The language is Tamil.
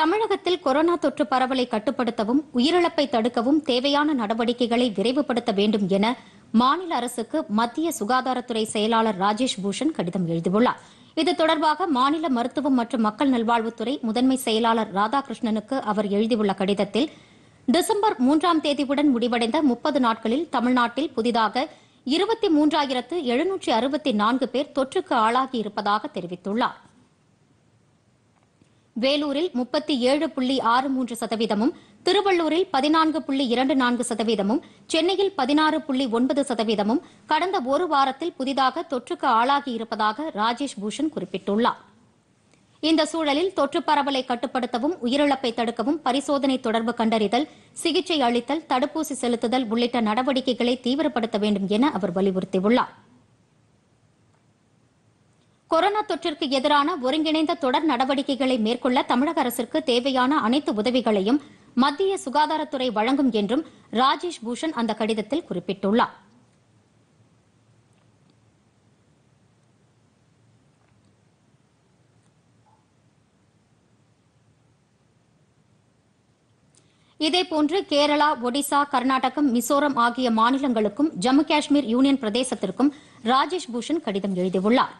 தமிழகத்தில் கொரோனா தொற்று பரவலை கட்டுப்படுத்தவும் உயிரிழப்பை தடுக்கவும் தேவையான நடவடிக்கைகளை விரைவுபடுத்த வேண்டும் என மாநில அரசுக்கு மத்திய சுகாதாரத்துறை செயலாளர் ராஜேஷ் பூஷன் கடிதம் எழுதியுள்ளார் இது தொடர்பாக மாநில மருத்துவம் மற்றும் மக்கள் நல்வாழ்வுத்துறை முதன்மை செயலாளர் ராதாகிருஷ்ணனுக்கு அவர் எழுதியுள்ள கடிதத்தில் டிசம்பர் மூன்றாம் தேதியுடன் முடிவடைந்த முப்பது நாட்களில் தமிழ்நாட்டில் புதிதாக இருபத்தி மூன்றாயிரத்து எழுநூற்றி அறுபத்தி நான்கு பேர் தொற்றுக்கு ஆளாகியிருப்பதாக தெரிவித்துள்ளாா் வேலூரில் முப்பத்தி ஏழு புள்ளி ஆறு மூன்று சதவீதமும் திருவள்ளூரில் பதினான்கு புள்ளி இரண்டு நான்கு சதவீதமும் சென்னையில் பதினாறு புள்ளி ஒன்பது சதவீதமும் கடந்த ஒரு வாரத்தில் புதிதாக தொற்றுக்கு ஆளாகியிருப்பதாக ராஜேஷ் பூஷன் குறிப்பிட்டுள்ளார் இந்த சூழலில் தொற்று பரவலை கட்டுப்படுத்தவும் உயிரிழப்பை தடுக்கவும் பரிசோதனை தொடர்பு கண்டறிதல் சிகிச்சை அளித்தல் தடுப்பூசி செலுத்துதல் உள்ளிட்ட நடவடிக்கைகளை தீவிரப்படுத்த வேண்டும் என அவர் வலியுறுத்தியுள்ளாா் கொரோனா தொற்றிற்கு எதிரான ஒருங்கிணைந்த தொடர் நடவடிக்கைகளை மேற்கொள்ள தமிழக அரசிற்கு தேவையான அனைத்து உதவிகளையும் மத்திய சுகாதாரத்துறை வழங்கும் என்றும் ராஜேஷ் பூஷன் அந்த கடிதத்தில் குறிப்பிட்டுள்ளார் இதேபோன்று கேரளா ஒடிசா கர்நாடகம் மிசோரம் ஆகிய மாநிலங்களுக்கும் ஜம்மு காஷ்மீர் யூனியன் பிரதேசத்திற்கும் ராஜேஷ் பூஷன் கடிதம் எழுதியுள்ளாா்